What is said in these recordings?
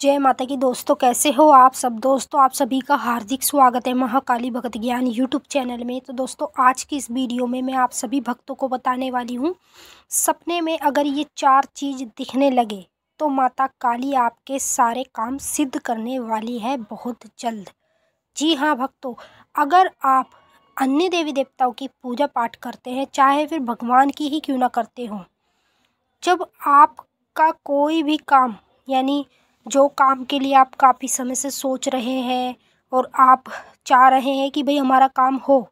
जय माता की दोस्तों कैसे हो आप सब दोस्तों आप सभी का हार्दिक स्वागत है महाकाली भगत ज्ञान यूट्यूब चैनल में तो दोस्तों आज की इस वीडियो में मैं आप सभी भक्तों को बताने वाली हूँ सपने में अगर ये चार चीज़ दिखने लगे तो माता काली आपके सारे काम सिद्ध करने वाली है बहुत जल्द जी हाँ भक्तों अगर आप अन्य देवी देवताओं की पूजा पाठ करते हैं चाहे फिर भगवान की ही क्यों ना करते हों जब आपका कोई भी काम यानी जो काम के लिए आप काफ़ी समय से सोच रहे हैं और आप चाह रहे हैं कि भाई हमारा काम हो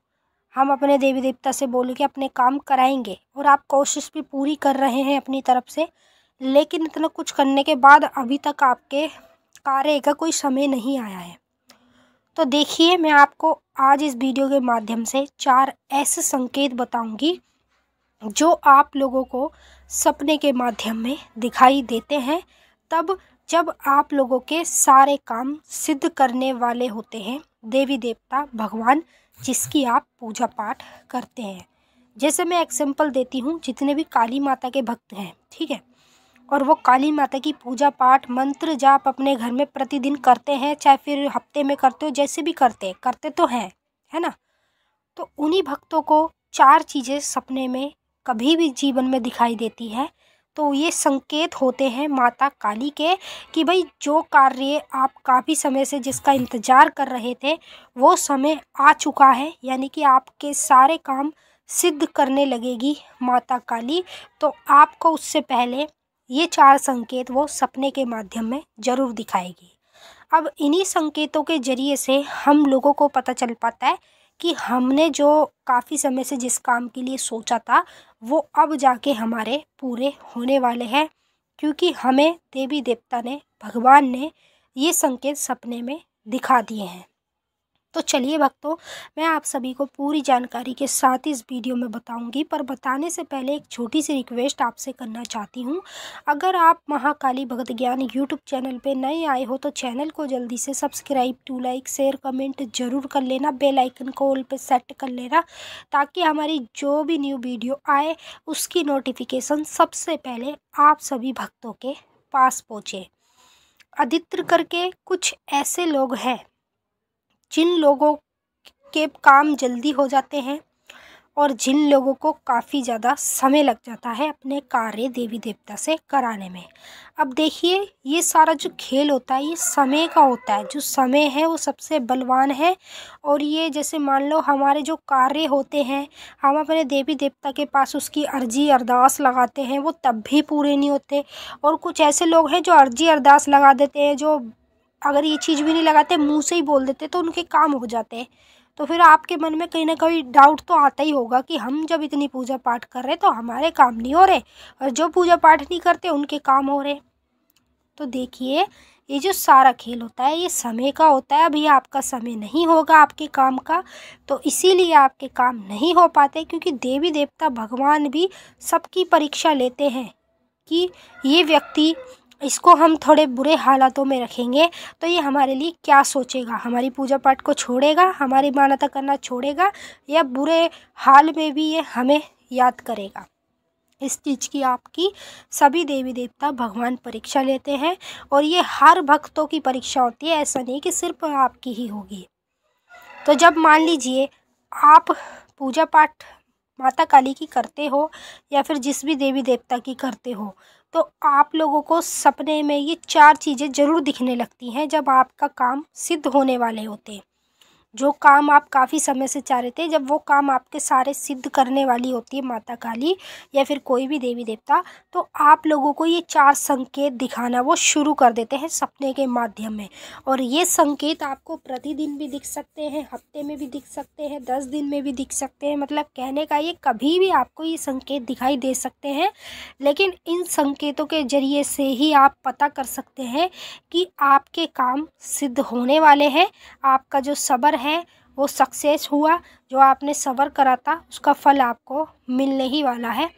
हम अपने देवी देवता से बोल के अपने काम कराएंगे और आप कोशिश भी पूरी कर रहे हैं अपनी तरफ से लेकिन इतना कुछ करने के बाद अभी तक आपके कार्य का कोई समय नहीं आया है तो देखिए मैं आपको आज इस वीडियो के माध्यम से चार ऐसे संकेत बताऊंगी जो आप लोगों को सपने के माध्यम में दिखाई देते हैं तब जब आप लोगों के सारे काम सिद्ध करने वाले होते हैं देवी देवता भगवान जिसकी आप पूजा पाठ करते हैं जैसे मैं एग्जाम्पल देती हूँ जितने भी काली माता के भक्त हैं ठीक है और वो काली माता की पूजा पाठ मंत्र जाप अपने घर में प्रतिदिन करते हैं चाहे फिर हफ्ते में करते हो जैसे भी करते करते तो हैं है ना तो उन्हीं भक्तों को चार चीज़ें सपने में कभी भी जीवन में दिखाई देती है तो ये संकेत होते हैं माता काली के कि भाई जो कार्य आप काफ़ी समय से जिसका इंतज़ार कर रहे थे वो समय आ चुका है यानी कि आपके सारे काम सिद्ध करने लगेगी माता काली तो आपको उससे पहले ये चार संकेत वो सपने के माध्यम में ज़रूर दिखाएगी अब इन्हीं संकेतों के ज़रिए से हम लोगों को पता चल पाता है कि हमने जो काफ़ी समय से जिस काम के लिए सोचा था वो अब जाके हमारे पूरे होने वाले हैं क्योंकि हमें देवी देवता ने भगवान ने ये संकेत सपने में दिखा दिए हैं तो चलिए भक्तों मैं आप सभी को पूरी जानकारी के साथ इस वीडियो में बताऊंगी पर बताने से पहले एक छोटी सी रिक्वेस्ट आपसे करना चाहती हूँ अगर आप महाकाली भगत ज्ञान यूट्यूब चैनल पर नए आए हो तो चैनल को जल्दी से subscribe to like share comment जरूर कर लेना बेल आइकन को ऑल पे सेट कर लेना ताकि हमारी जो भी न्यू वीडियो आए उसकी नोटिफिकेशन सबसे पहले आप सभी भक्तों के पास पहुँचे अधित्र करके कुछ ऐसे लोग हैं जिन लोगों के काम जल्दी हो जाते हैं और जिन लोगों को काफ़ी ज़्यादा समय लग जाता है अपने कार्य देवी देवता से कराने में अब देखिए ये सारा जो खेल होता है ये समय का होता है जो समय है वो सबसे बलवान है और ये जैसे मान लो हमारे जो कार्य होते हैं हम अपने देवी देवता के पास उसकी अर्जी अरदास लगाते हैं वो तब भी पूरे नहीं होते और कुछ ऐसे लोग हैं जो अर्जी अरदास लगा देते हैं जो अगर ये चीज़ भी नहीं लगाते मुंह से ही बोल देते तो उनके काम हो जाते हैं तो फिर आपके मन में कहीं ना कहीं डाउट तो आता ही होगा कि हम जब इतनी पूजा पाठ कर रहे तो हमारे काम नहीं हो रहे और जो पूजा पाठ नहीं करते उनके काम हो रहे तो देखिए ये जो सारा खेल होता है ये समय का होता है अभी आपका समय नहीं होगा आपके काम का तो इसीलिए आपके काम नहीं हो पाते क्योंकि देवी देवता भगवान भी सबकी परीक्षा लेते हैं कि ये व्यक्ति इसको हम थोड़े बुरे हालातों में रखेंगे तो ये हमारे लिए क्या सोचेगा हमारी पूजा पाठ को छोड़ेगा हमारी मान्यता करना छोड़ेगा या बुरे हाल में भी ये हमें याद करेगा इस चीज़ की आपकी सभी देवी देवता भगवान परीक्षा लेते हैं और ये हर भक्तों की परीक्षा होती है ऐसा नहीं कि सिर्फ आपकी ही होगी तो जब मान लीजिए आप पूजा पाठ माता काली की करते हो या फिर जिस भी देवी देवता की करते हो तो आप लोगों को सपने में ये चार चीज़ें ज़रूर दिखने लगती हैं जब आपका काम सिद्ध होने वाले होते हैं जो काम आप काफ़ी समय से चाह रहे थे जब वो काम आपके सारे सिद्ध करने वाली होती है माता काली या फिर कोई भी देवी देवता तो आप लोगों को ये चार संकेत दिखाना वो शुरू कर देते हैं सपने के माध्यम में और ये संकेत आपको प्रतिदिन भी दिख सकते हैं हफ्ते में भी दिख सकते हैं दस दिन में भी दिख सकते हैं मतलब कहने का ये कभी भी आपको ये संकेत दिखाई दे सकते हैं लेकिन इन संकेतों के ज़रिए से ही आप पता कर सकते हैं कि आपके काम सिद्ध होने वाले हैं आपका जो सब्र है है वो सक्सेस हुआ जो आपने सबर करा था उसका फल आपको मिलने ही वाला है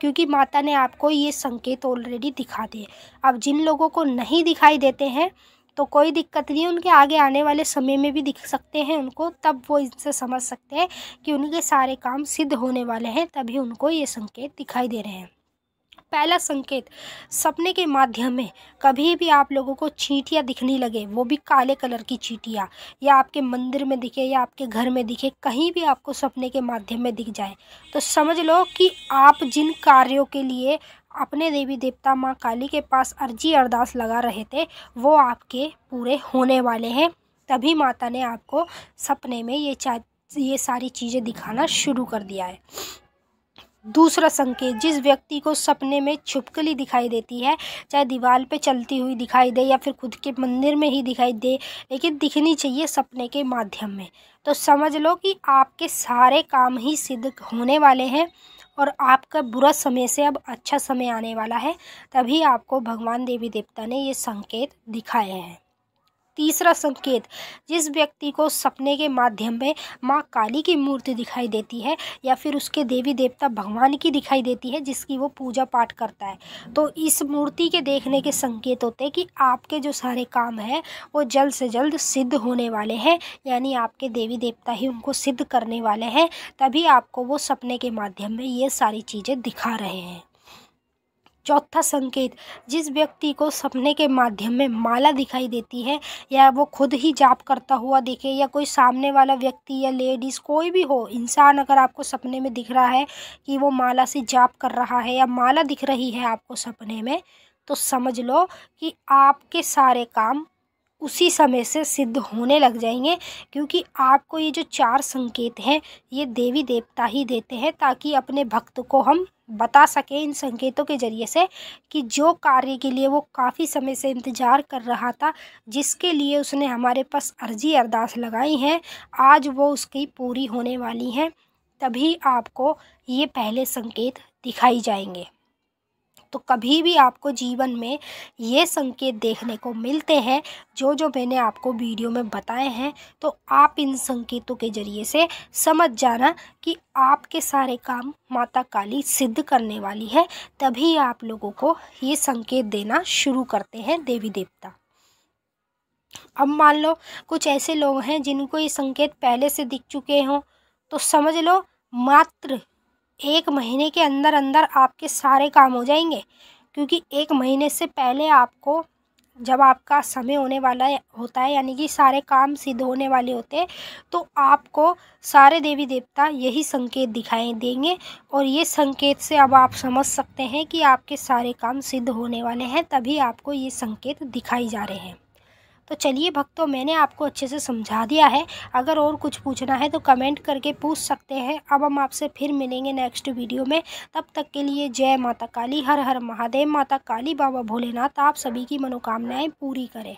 क्योंकि माता ने आपको ये संकेत ऑलरेडी दिखा दिए अब जिन लोगों को नहीं दिखाई देते हैं तो कोई दिक्कत नहीं उनके आगे आने वाले समय में भी दिख सकते हैं उनको तब वो इनसे समझ सकते हैं कि उनके सारे काम सिद्ध होने वाले हैं तभी उनको ये संकेत दिखाई दे रहे हैं पहला संकेत सपने के माध्यम में कभी भी आप लोगों को चीटियाँ दिखने लगे वो भी काले कलर की चीटियाँ या आपके मंदिर में दिखे या आपके घर में दिखे कहीं भी आपको सपने के माध्यम में दिख जाए तो समझ लो कि आप जिन कार्यों के लिए अपने देवी देवता माँ काली के पास अर्जी अरदास लगा रहे थे वो आपके पूरे होने वाले हैं तभी माता ने आपको सपने में ये चा ये सारी चीज़ें दिखाना शुरू कर दिया है दूसरा संकेत जिस व्यक्ति को सपने में छुपकली दिखाई देती है चाहे दीवार पे चलती हुई दिखाई दे या फिर खुद के मंदिर में ही दिखाई दे लेकिन दिखनी चाहिए सपने के माध्यम में तो समझ लो कि आपके सारे काम ही सिद्ध होने वाले हैं और आपका बुरा समय से अब अच्छा समय आने वाला है तभी आपको भगवान देवी देवता ने ये संकेत दिखाए हैं तीसरा संकेत जिस व्यक्ति को सपने के माध्यम में माँ काली की मूर्ति दिखाई देती है या फिर उसके देवी देवता भगवान की दिखाई देती है जिसकी वो पूजा पाठ करता है तो इस मूर्ति के देखने के संकेत होते हैं कि आपके जो सारे काम हैं वो जल्द से जल्द सिद्ध होने वाले हैं यानी आपके देवी देवता ही उनको सिद्ध करने वाले हैं तभी आपको वो सपने के माध्यम में ये सारी चीज़ें दिखा रहे हैं चौथा संकेत जिस व्यक्ति को सपने के माध्यम में माला दिखाई देती है या वो खुद ही जाप करता हुआ दिखे या कोई सामने वाला व्यक्ति या लेडीज़ कोई भी हो इंसान अगर आपको सपने में दिख रहा है कि वो माला से जाप कर रहा है या माला दिख रही है आपको सपने में तो समझ लो कि आपके सारे काम उसी समय से सिद्ध होने लग जाएंगे क्योंकि आपको ये जो चार संकेत हैं ये देवी देवता ही देते हैं ताकि अपने भक्त को हम बता सकें इन संकेतों के ज़रिए से कि जो कार्य के लिए वो काफ़ी समय से इंतज़ार कर रहा था जिसके लिए उसने हमारे पास अर्जी अरदास लगाई हैं आज वो उसकी पूरी होने वाली हैं तभी आपको ये पहले संकेत दिखाई जाएंगे तो कभी भी आपको जीवन में ये संकेत देखने को मिलते हैं जो जो मैंने आपको वीडियो में बताए हैं तो आप इन संकेतों के ज़रिए से समझ जाना कि आपके सारे काम माता काली सिद्ध करने वाली है तभी आप लोगों को ये संकेत देना शुरू करते हैं देवी देवता अब मान लो कुछ ऐसे लोग हैं जिनको ये संकेत पहले से दिख चुके हों तो समझ लो मात्र एक महीने के अंदर अंदर आपके सारे काम हो जाएंगे क्योंकि एक महीने से पहले आपको जब आपका समय होने वाला होता है यानी कि सारे काम सिद्ध होने वाले होते हैं तो आपको सारे देवी देवता यही संकेत दिखाई देंगे और ये संकेत से अब आप समझ सकते हैं कि आपके सारे काम सिद्ध होने वाले हैं तभी आपको ये संकेत दिखाई जा रहे हैं तो चलिए भक्तों मैंने आपको अच्छे से समझा दिया है अगर और कुछ पूछना है तो कमेंट करके पूछ सकते हैं अब हम आपसे फिर मिलेंगे नेक्स्ट वीडियो में तब तक के लिए जय माता काली हर हर महादेव माता काली बाबा भोलेनाथ आप सभी की मनोकामनाएं पूरी करें